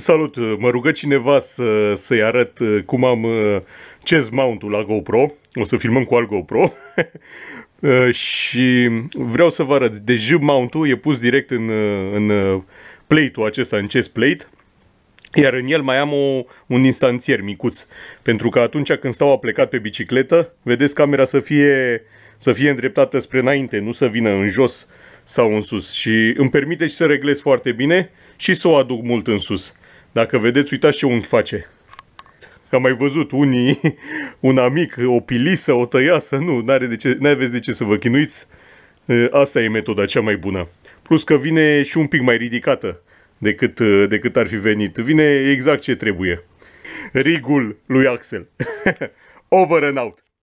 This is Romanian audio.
Salut! Uh, mă rugă cineva să, să-i arăt uh, cum am uh, chest mount la GoPro. O să filmăm cu alt GoPro. și vreau să vă arăt. Deci mount-ul e pus direct în, în plate-ul acesta, în chest plate. Iar în el mai am o, un instanțier micuț. Pentru că atunci când stau aplecat pe bicicletă, vedeți camera să fie, să fie îndreptată spre înainte, nu să vină în jos sau în sus. Și îmi permite și să reglez foarte bine și să o aduc mult în sus. Dacă vedeți, uitați ce unghi face. Că am mai văzut unii, un amic, o pilisă, o tăiasă. Nu, n-are de ce, n-aveți de ce să vă chinuiți. Asta e metoda cea mai bună. Plus că vine și un pic mai ridicată decât, decât ar fi venit. Vine exact ce trebuie. Rigul lui Axel. Over and out.